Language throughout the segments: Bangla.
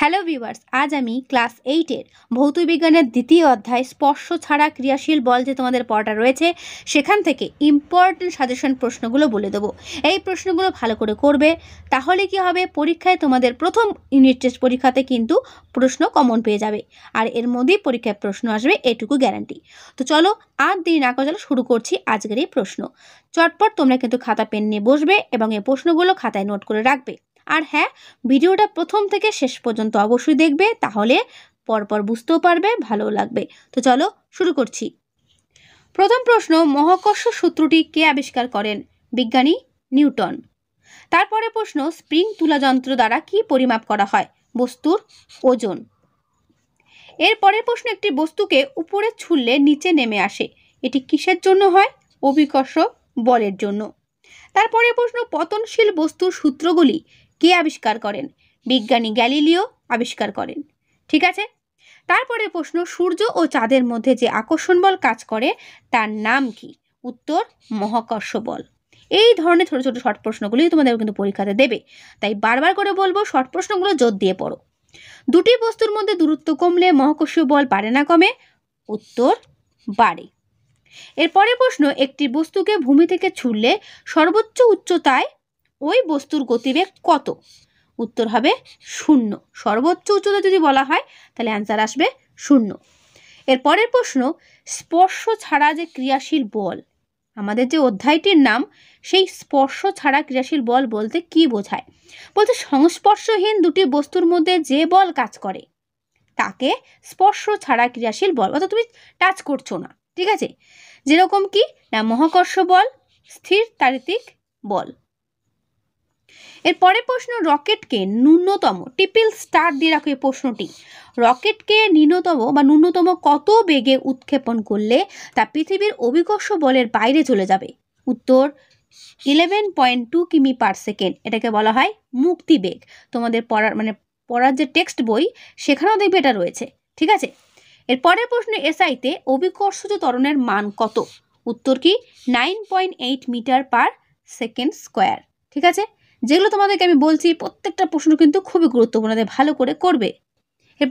হ্যালো ভিউয়ার্স আজ আমি ক্লাস এইটের ভৌতবিজ্ঞানের দ্বিতীয় অধ্যায় স্পর্শ ছাড়া ক্রিয়াশীল বল যে তোমাদের পড়াটা রয়েছে সেখান থেকে ইম্পর্টেন্ট সাজেশন প্রশ্নগুলো বলে দেবো এই প্রশ্নগুলো ভালো করে করবে তাহলে কি হবে পরীক্ষায় তোমাদের প্রথম ইউনিট টেস্ট পরীক্ষাতে কিন্তু প্রশ্ন কমন পেয়ে যাবে আর এর মধ্যেই পরীক্ষায় প্রশ্ন আসবে এটুকু গ্যারান্টি তো চলো আর দিন না করে শুরু করছি আজকের এই প্রশ্ন চটপট তোমরা কিন্তু খাতা পেন নিয়ে বসবে এবং এই প্রশ্নগুলো খাতায় নোট করে রাখবে আর হ্যাঁ ভিডিওটা প্রথম থেকে শেষ পর্যন্ত অবশ্যই দেখবে তাহলে পরপর বুঝতেও পারবে ভালো লাগবে তো চলো শুরু করছি প্রথম প্রশ্ন মহাকর্ষ সূত্রটি কে আবিষ্কার করেন বিজ্ঞানী নিউটন তারপরে প্রশ্ন স্প্রিং তুলা যন্ত্র দ্বারা কি পরিমাপ করা হয় বস্তুর ওজন এর পরের প্রশ্ন একটি বস্তুকে উপরে ছুললে নিচে নেমে আসে এটি কিসের জন্য হয় অভিকর্ষ বলের জন্য তারপরে প্রশ্ন পতনশীল বস্তুর সূত্রগুলি কে আবিষ্কার করেন বিজ্ঞানী গ্যালিলিও আবিষ্কার করেন ঠিক আছে তারপরে প্রশ্ন সূর্য ও চাঁদের মধ্যে যে আকর্ষণ বল কাজ করে তার নাম কি উত্তর মহাকর্ষ বল এই ধরনের ছোট ছোট শর্ট প্রশ্নগুলি তোমাদের কিন্তু পরীক্ষাতে দেবে তাই বারবার করে বলবো শর্ট প্রশ্নগুলো জোর দিয়ে পড়ো দুটি বস্তুর মধ্যে দূরত্ব কমলে মহাকর্ষীয় বল বাড়ে না কমে উত্তর বাড়ে এরপরে প্রশ্ন একটি বস্তুকে ভূমি থেকে ছুড়লে সর্বোচ্চ উচ্চতায় ওই বস্তুর গতিবেগ কত উত্তর হবে শূন্য সর্বোচ্চ উচ্চতা যদি বলা হয় তাহলে অ্যান্সার আসবে শূন্য এর পরের প্রশ্ন স্পর্শ ছাড়া যে ক্রিয়াশীল বল আমাদের যে অধ্যায়টির নাম সেই স্পর্শ ছাড়া ক্রিয়াশীল বল বলতে কি বোঝায় বলতে সংস্পর্শহীন দুটি বস্তুর মধ্যে যে বল কাজ করে তাকে স্পর্শ ছাড়া ক্রিয়াশীল বল অর্থাৎ তুমি টাচ করছো না ঠিক আছে যেরকম কি না মহাকর্ষ বল স্থির তারিতিক বল এর পরের প্রশ্ন রকেটকে ন্যূনতম টিপিল স্টার দিয়ে রাখো এই প্রশ্নটি রকেটকে ন্যূনতম বা ন্যূনতম কত বেগে উৎক্ষেপণ করলে তা পৃথিবীর অভিকর্ষ বলের বাইরে চলে যাবে উত্তর ইলেভেন পয়েন্ট টু কিমি পার সেকেন্ড এটাকে বলা হয় মুক্তি বেগ তোমাদের পড়ার মানে পড়ার যে টেক্সট বই সেখানেও দেখবে এটা রয়েছে ঠিক আছে এর পরের প্রশ্ন এসআইতে অভিকর্ষজ ত্বরণের মান কত উত্তর কি nine point eight metre per second square ঠিক আছে যেগুলো তোমাদেরকে আমি বলছি প্রত্যেকটা প্রশ্ন কিন্তু খুবই গুরুত্বপূর্ণ ভালো করে করবে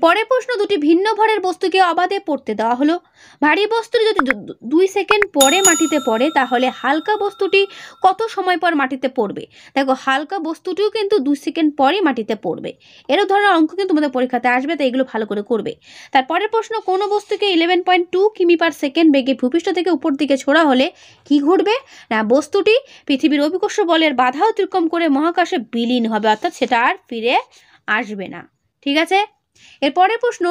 পরের প্রশ্ন দুটি ভিন্ন ভরের বস্তুকে অবাধে পড়তে দেওয়া হলো ভারী বস্তু যদি দুই সেকেন্ড পরে মাটিতে পড়ে তাহলে হালকা বস্তুটি কত সময় পর মাটিতে পড়বে দেখো হালকা বস্তুটিও কিন্তু দুই সেকেন্ড পরে মাটিতে পড়বে এরও ধরনের অঙ্ক কিন্তু তোমাদের পরীক্ষাতে আসবে তাই এগুলো ভালো করে করবে তারপরের প্রশ্ন কোনো বস্তুকে ইলেভেন পয়েন্ট টু কিমি পার সেকেন্ড বেগে ভূপৃষ্ঠ থেকে উপর দিকে ছোড়া হলে কি ঘটবে না বস্তুটি পৃথিবীর অভিকর্ষ বলের বাধা অতিক্রম করে মহাকাশে বিলীন হবে অর্থাৎ সেটা আর ফিরে আসবে না ঠিক আছে এরপরে প্রশ্ন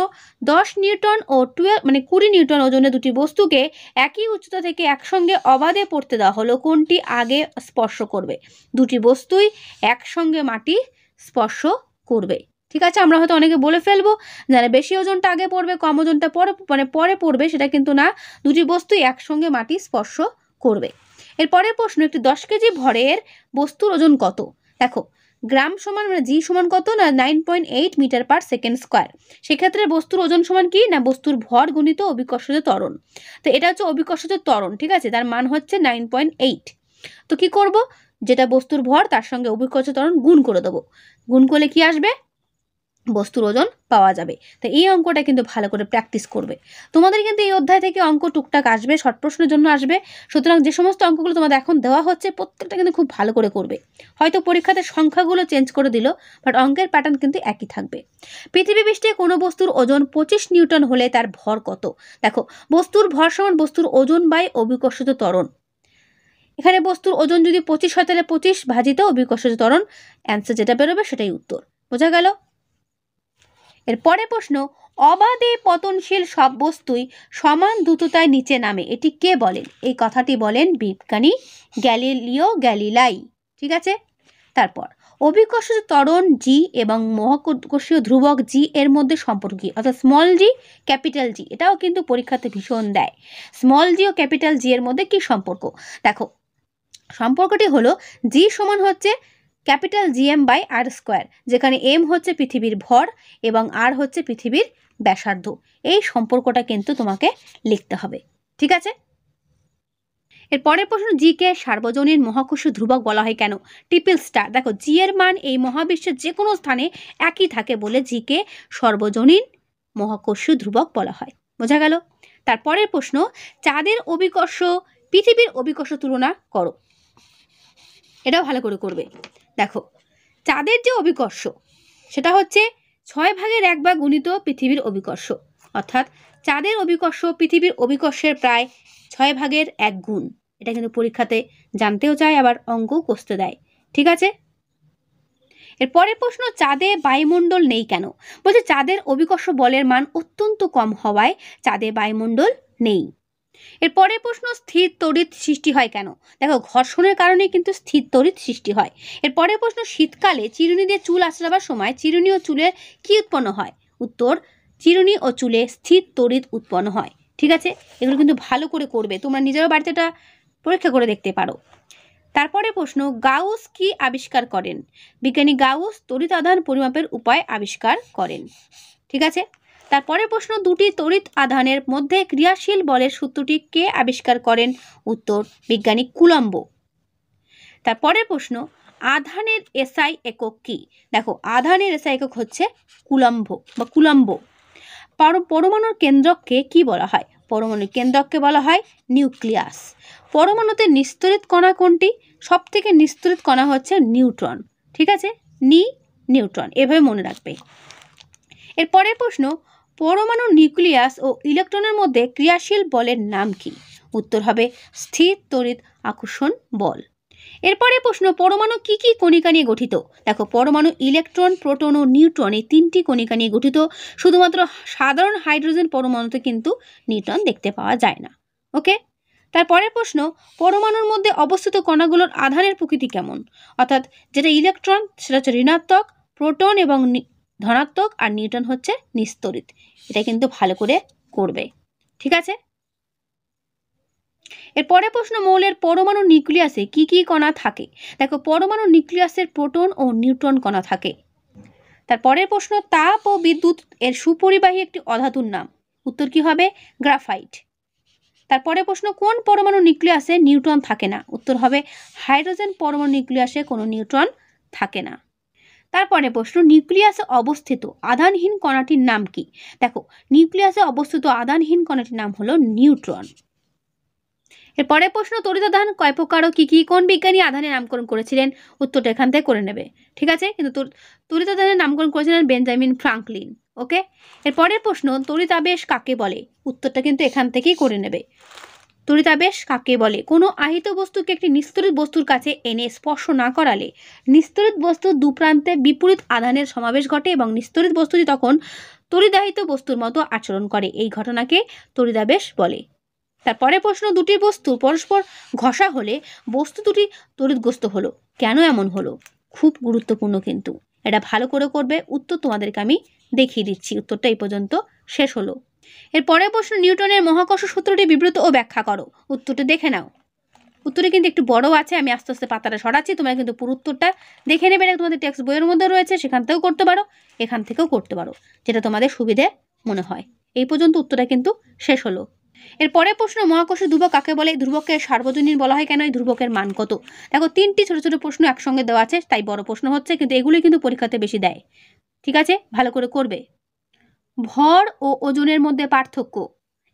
দশ নিউটন ও টুয়েলভ মানে কুড়ি নিউটন ওজনের দুটি বস্তুকে একই উচ্চতা থেকে একসঙ্গে অবাধে পড়তে দেওয়া হলো কোনটি আগে স্পর্শ করবে দুটি বস্তুই একসঙ্গে মাটি স্পর্শ করবে ঠিক আছে আমরা হয়তো অনেকে বলে ফেলবো যারা বেশি ওজনটা আগে পড়বে কম ওজনটা পরে মানে পরে পড়বে সেটা কিন্তু না দুটি বস্তুই একসঙ্গে মাটি স্পর্শ করবে এরপরের প্রশ্ন একটি দশ কেজি ভরের বস্তুর ওজন কত দেখো গ্রাম সমান মানে জি সমান কত না nine point eight metre per second square সেক্ষেত্রে বস্তুর ওজন সমান কি না বস্তুর ভর গুণিত অবিকর্ষজ তরণ তো এটা হচ্ছে অবিকর্ষজ তরণ ঠিক আছে তার মান হচ্ছে নাইন পয়েন্ট এইট তো কি করব যেটা বস্তুর ভর তার সঙ্গে অভিজ্ঞতা তরণ গুণ করে দেবো গুণ করলে কি আসবে বস্তুর ওজন পাওয়া যাবে তো এই অঙ্কটা কিন্তু ভালো করে প্র্যাকটিস করবে তোমাদের কিন্তু এই অধ্যায় থেকে অঙ্ক টুকটাক আসবে শর্ট প্রশ্নের জন্য আসবে সুতরাং যে সমস্ত অঙ্কগুলো তোমাদের এখন দেওয়া হচ্ছে প্রত্যেকটা কিন্তু খুব ভালো করে করবে হয়তো পরীক্ষাতে সংখ্যাগুলো চেঞ্জ করে দিল বাট অঙ্কের প্যাটার্ন কিন্তু একই থাকবে পৃথিবী পৃষ্ঠে কোনো বস্তুর ওজন পঁচিশ নিউটন হলে তার ভর কত দেখো বস্তুর ভর সমান বস্তুর ওজন বাই অবিকর্ষিত তরণ এখানে বস্তুর ওজন যদি পঁচিশ হয় তাহলে পঁচিশ ভাজিত অবিকর্ষিত তরণ অ্যান্সার যেটা বেরোবে সেটাই উত্তর বোঝা গেল এর পরে প্রশ্ন অবাধে পতনশীল সব বস্তুই সমান দ্রুততায় নিচে নামে এটি কে বলেন এই কথাটি বলেন বিজ্ঞানী গ্যালিলিও গ্যালিলাই ঠিক আছে তারপর অভিকর্ষজ তরণ জি এবং মহাকর্ষীয় ধ্রুবক জি এর মধ্যে সম্পর্ক কী অর্থাৎ স্মল জি ক্যাপিটাল জি এটাও কিন্তু পরীক্ষাতে ভীষণ দেয় স্মল জি ও ক্যাপিটাল জি এর মধ্যে কি সম্পর্ক দেখো সম্পর্কটি হলো জি সমান হচ্ছে capital G M by R square যেখানে এম হচ্ছে পৃথিবীর ভর এবং আর হচ্ছে পৃথিবীর ব্যাসার্ধ এই সম্পর্কটা কিন্তু তোমাকে লিখতে হবে ঠিক আছে এর পরের প্রশ্ন জি কে সার্বজনীন মহাকর্ষ ধ্রুবক বলা হয় কেন ট্রিপল স্টার দেখো জি এর মান এই মহাবিশ্বের যে কোনো স্থানে একই থাকে বলে জি কে সর্বজনীন মহাকর্ষ ধ্রুবক বলা হয় বোঝা গেল তারপরের প্রশ্ন চাঁদের অভিকর্ষ পৃথিবীর অভিকর্ষ তুলনা করো এটাও ভালো করে করবে দেখো চাঁদের যে অভিকর্ষ সেটা হচ্ছে ছয় ভাগের এক ভাগ গুণিত পৃথিবীর অভিকর্ষ অর্থাৎ চাঁদের অভিকর্ষ পৃথিবীর অভিকর্ষের প্রায় ছয় ভাগের এক গুণ এটা কিন্তু পরীক্ষাতে জানতেও চায় আবার অঙ্ক কষতে দেয় ঠিক আছে এর পরের প্রশ্ন চাঁদে বায়ুমণ্ডল নেই কেন বলছে চাঁদের অভিকর্ষ বলের মান অত্যন্ত কম হওয়ায় চাঁদে বায়ুমণ্ডল নেই এর পরের প্রশ্ন স্থির তড়িৎ সৃষ্টি হয় কেন দেখো ঘর্ষণের কারণে কিন্তু স্থির তড়িৎ সৃষ্টি হয় এর পরের প্রশ্ন শীতকালে চিরুনি দিয়ে চুল আঁচড়াবার সময় চিরুনি ও চুলে কি উৎপন্ন হয় উত্তর চিরুনি ও চুলে স্থির তড়িৎ উৎপন্ন হয় ঠিক আছে এগুলো কিন্তু ভালো করে করবে তোমরা নিজেরও বাড়িতে এটা পরীক্ষা করে দেখতে পারো তারপরে প্রশ্ন গাউস কি আবিষ্কার করেন বিজ্ঞানী গাউস তড়িৎ আধান পরিমাপের উপায় আবিষ্কার করেন ঠিক আছে তারপরে প্রশ্ন দুটি তড়িৎ আধানের মধ্যে ক্রিয়াশীল বলের সূত্রটি কে আবিষ্কার করেন উত্তর বিজ্ঞানী কুলম্ব পরের প্রশ্ন আধানের এসআই একক কি দেখো আধানের এসআই একক হচ্ছে কুলম্ব বা কুলম্ব পরমাণুর কেন্দ্রককে কি বলা হয় পরমাণুর কেন্দ্রককে বলা হয় নিউক্লিয়াস পরমাণুতে নিস্তরিত কণা কোনটি সব থেকে নিস্তরিত কণা হচ্ছে নিউট্রন ঠিক আছে নি নিউট্রন এভাবে মনে রাখবে এর পরের প্রশ্ন পরমাণু নিউক্লিয়াস ও ইলেকট্রনের মধ্যে ক্রিয়াশীল বলের নাম কি উত্তর হবে স্থির তড়িৎ আকর্ষণ বল এরপরে প্রশ্ন পরমাণু কি কি কণিকা নিয়ে গঠিত দেখো পরমাণু ইলেকট্রন প্রোটন ও নিউট্রন এই তিনটি কণিকা নিয়ে গঠিত শুধুমাত্র সাধারণ হাইড্রোজেন পরমাণুতে কিন্তু নিউট্রন দেখতে পাওয়া যায় না ওকে তারপরের প্রশ্ন পরমাণুর মধ্যে অবস্থিত কণাগুলোর আধানের প্রকৃতি কেমন অর্থাৎ যেটা ইলেকট্রন সেটা হচ্ছে ঋণাত্মক প্রোটন এবং ধনাত্মক আর নিউটন হচ্ছে নিস্তরিত এটা কিন্তু ভালো করে করবে ঠিক আছে এর পরে প্রশ্ন মৌলের পরমাণু নিউক্লিয়াসে কি কি কণা থাকে দেখো পরমাণু নিউক্লিয়াসের প্রোটন ও নিউট্রন কণা থাকে তার পরের প্রশ্ন তাপ ও বিদ্যুৎ এর সুপরিবাহী একটি অধাতুর নাম উত্তর কি হবে গ্রাফাইট তারপরে প্রশ্ন কোন পরমাণু নিউক্লিয়াসে নিউট্রন থাকে না উত্তর হবে হাইড্রোজেন পরমাণু নিউক্লিয়াসে কোনো নিউট্রন থাকে না তারপরে প্রশ্ন নিউক্লিয়াসে অবস্থিত আধানহীন কণাটির নাম কি দেখো নিউক্লিয়াসে অবস্থিত আধানহীন কণাটির নাম হলো নিউট্রন এরপরে প্রশ্ন তরিতাধান কয় প্রকার ও কী কী কোন বিজ্ঞানী আধানের নামকরণ করেছিলেন উত্তরটা এখান থেকে করে নেবে ঠিক আছে কিন্তু তরিতাধানের নামকরণ করেছিলেন বেঞ্জামিন ফ্রাঙ্কলিন ওকে এরপরের প্রশ্ন তরিতাবেশ কাকে বলে উত্তরটা কিন্তু এখান থেকেই করে নেবে তরিতাবেশ কাকে বলে কোনো আহিত বস্তুকে একটি নিস্তরিত বস্তুর কাছে এনে স্পর্শ না করালে নিস্তরিত বস্তু দুপ্রান্তে বিপরীত আধানের সমাবেশ ঘটে এবং নিস্তরিত বস্তুটি তখন তরিদাহিত বস্তুর মতো আচরণ করে এই ঘটনাকে তরিদাবেশ বলে তারপরে প্রশ্ন দুটি বস্তু পরস্পর ঘষা হলে বস্তু দুটি তরিতগ্রস্ত হলো কেন এমন হলো খুব গুরুত্বপূর্ণ কিন্তু এটা ভালো করে করবে উত্তর তোমাদেরকে আমি দেখিয়ে দিচ্ছি উত্তরটা এই পর্যন্ত শেষ হলো এর পরের প্রশ্ন নিউটনের মহাকর্ষ সূত্রটি বিব্রত ও ব্যাখ্যা করো উত্তরটা দেখে নাও উত্তরে কিন্তু একটু বড় আছে আমি আস্তে আস্তে পাতাটা সরাচ্ছি তোমরা কিন্তু পুরো উত্তরটা দেখে নেবে না তোমাদের টেক্সট বইয়ের মধ্যে রয়েছে সেখান থেকেও করতে পারো এখান থেকেও করতে পারো যেটা তোমাদের সুবিধে মনে হয় এই পর্যন্ত উত্তরটা কিন্তু শেষ হলো এর পরের প্রশ্ন মহাকর্ষ ধ্রুবক কাকে বলে ধ্রুবকের সার্বজনীন বলা হয় কেন এই ধ্রুবকের মান কত দেখো তিনটি ছোট ছোট প্রশ্ন একসঙ্গে দেওয়া আছে তাই বড় প্রশ্ন হচ্ছে কিন্তু এগুলি কিন্তু পরীক্ষাতে বেশি দেয় ঠিক আছে ভালো করে করবে ভর ও ওজনের মধ্যে পার্থক্য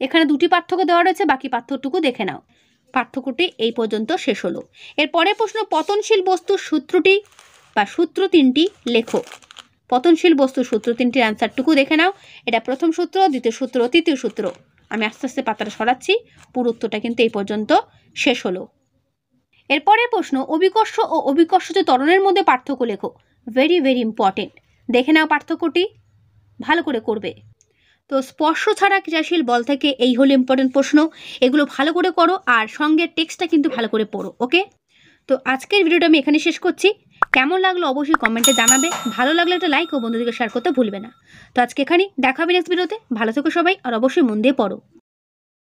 এখানে দুটি পার্থক্য দেওয়া রয়েছে বাকি পার্থক্যটুকু দেখে নাও পার্থক্যটি এই পর্যন্ত শেষ হলো এরপরে প্রশ্ন পতনশীল বস্তুর সূত্রটি বা সূত্র তিনটি লেখো পতনশীল বস্তুর সূত্র তিনটির অ্যান্সারটুকু দেখে নাও এটা প্রথম সূত্র দ্বিতীয় সূত্র তৃতীয় সূত্র আমি আস্তে আস্তে পাতাটা সরাচ্ছি পুরো উত্তরটা কিন্তু এই পর্যন্ত শেষ হলো এরপরে প্রশ্ন অবিকর্ষ ও যে ত্বরণের মধ্যে পার্থক্য লেখো ভেরি ভেরি ইম্পর্টেন্ট দেখে নাও পার্থক্যটি ভালো করে করবে তো স্পর্শ ছাড়া ক্রিয়াশীল বল থেকে এই হলো ইম্পর্টেন্ট প্রশ্ন এগুলো ভালো করে করো আর সঙ্গে টেক্সটটা কিন্তু ভালো করে পড়ো ওকে তো আজকের ভিডিওটা আমি এখানে শেষ করছি কেমন লাগলো অবশ্যই কমেন্টে জানাবে ভালো লাগলে একটা লাইক ও বন্ধুদেরকে শেয়ার করতে ভুলবে না তো আজকে এখানেই দেখাবে নেক্সট ভিডিওতে ভালো থেকো সবাই আর অবশ্যই মন দিয়ে পড়ো